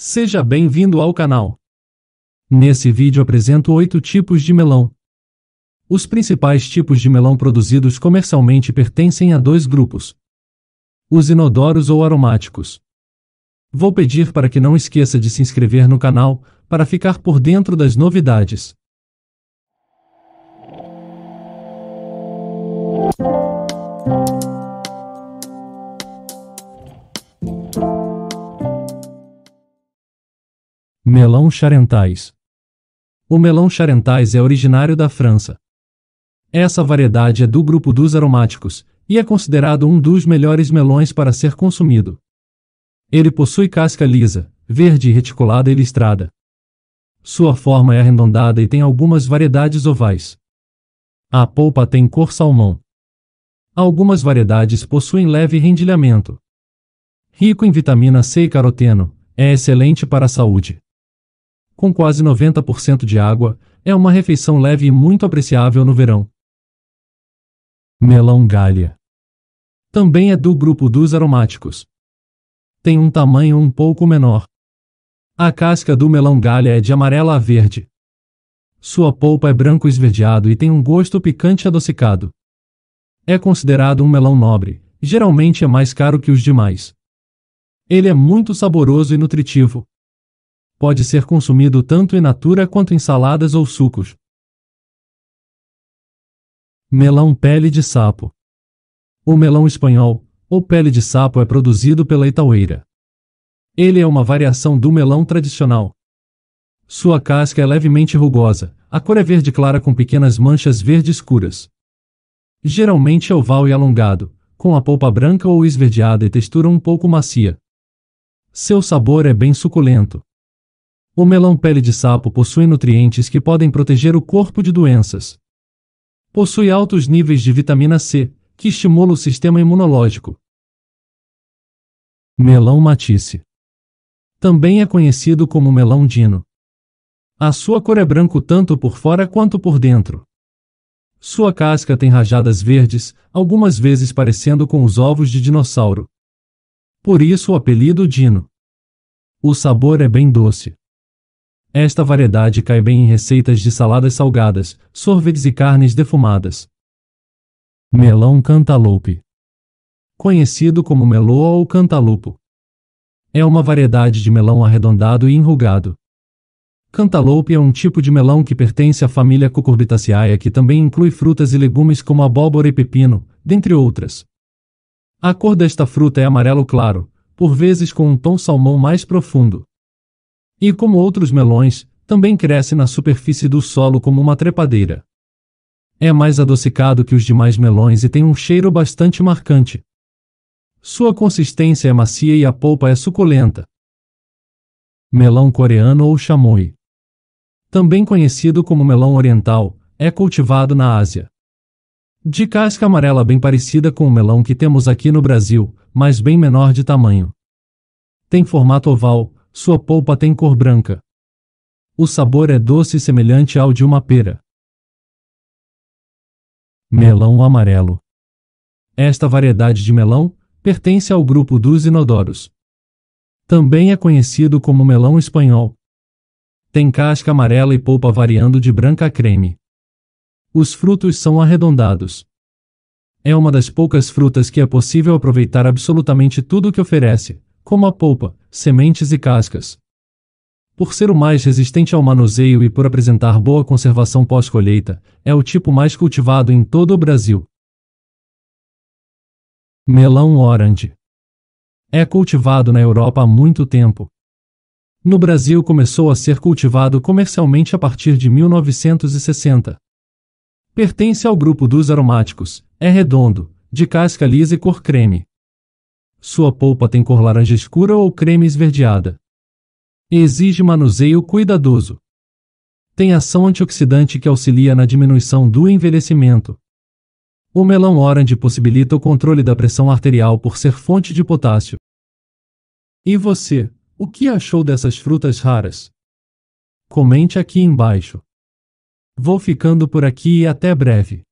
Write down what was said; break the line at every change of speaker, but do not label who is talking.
Seja bem-vindo ao canal. Nesse vídeo apresento oito tipos de melão. Os principais tipos de melão produzidos comercialmente pertencem a dois grupos. Os inodoros ou aromáticos. Vou pedir para que não esqueça de se inscrever no canal, para ficar por dentro das novidades. Melão charentais. O melão charentais é originário da França. Essa variedade é do grupo dos aromáticos e é considerado um dos melhores melões para ser consumido. Ele possui casca lisa, verde reticulada e listrada. Sua forma é arredondada e tem algumas variedades ovais. A polpa tem cor salmão. Algumas variedades possuem leve rendilhamento. Rico em vitamina C e caroteno, é excelente para a saúde com quase 90% de água, é uma refeição leve e muito apreciável no verão. Melão galha. Também é do grupo dos aromáticos. Tem um tamanho um pouco menor. A casca do melão galha é de amarela a verde. Sua polpa é branco esverdeado e tem um gosto picante adocicado. É considerado um melão nobre, geralmente é mais caro que os demais. Ele é muito saboroso e nutritivo pode ser consumido tanto em natura quanto em saladas ou sucos. Melão pele de sapo. O melão espanhol, ou pele de sapo, é produzido pela Itaueira. Ele é uma variação do melão tradicional. Sua casca é levemente rugosa, a cor é verde clara com pequenas manchas verde escuras. Geralmente é oval e alongado, com a polpa branca ou esverdeada e textura um pouco macia. Seu sabor é bem suculento. O melão pele de sapo possui nutrientes que podem proteger o corpo de doenças. Possui altos níveis de vitamina C, que estimula o sistema imunológico. Melão matice. Também é conhecido como melão dino. A sua cor é branco tanto por fora quanto por dentro. Sua casca tem rajadas verdes, algumas vezes parecendo com os ovos de dinossauro. Por isso o apelido dino. O sabor é bem doce. Esta variedade cai bem em receitas de saladas salgadas, sorvetes e carnes defumadas. Melão cantaloupe Conhecido como meloa ou cantalupo. É uma variedade de melão arredondado e enrugado. Cantaloupe é um tipo de melão que pertence à família Cucurbitaceae que também inclui frutas e legumes como abóbora e pepino, dentre outras. A cor desta fruta é amarelo claro, por vezes com um tom salmão mais profundo. E como outros melões, também cresce na superfície do solo como uma trepadeira. É mais adocicado que os demais melões e tem um cheiro bastante marcante. Sua consistência é macia e a polpa é suculenta. Melão coreano ou chamoi, Também conhecido como melão oriental, é cultivado na Ásia. De casca amarela bem parecida com o melão que temos aqui no Brasil, mas bem menor de tamanho. Tem formato oval, sua polpa tem cor branca. O sabor é doce semelhante ao de uma pera. Melão amarelo. Esta variedade de melão pertence ao grupo dos inodoros. Também é conhecido como melão espanhol. Tem casca amarela e polpa variando de branca a creme. Os frutos são arredondados. É uma das poucas frutas que é possível aproveitar absolutamente tudo o que oferece, como a polpa, sementes e cascas. Por ser o mais resistente ao manuseio e por apresentar boa conservação pós-colheita, é o tipo mais cultivado em todo o Brasil. Melão Orange é cultivado na Europa há muito tempo. No Brasil começou a ser cultivado comercialmente a partir de 1960. Pertence ao grupo dos aromáticos, é redondo, de casca lisa e cor creme. Sua polpa tem cor laranja escura ou creme esverdeada. Exige manuseio cuidadoso. Tem ação antioxidante que auxilia na diminuição do envelhecimento. O melão orange possibilita o controle da pressão arterial por ser fonte de potássio. E você, o que achou dessas frutas raras? Comente aqui embaixo. Vou ficando por aqui e até breve.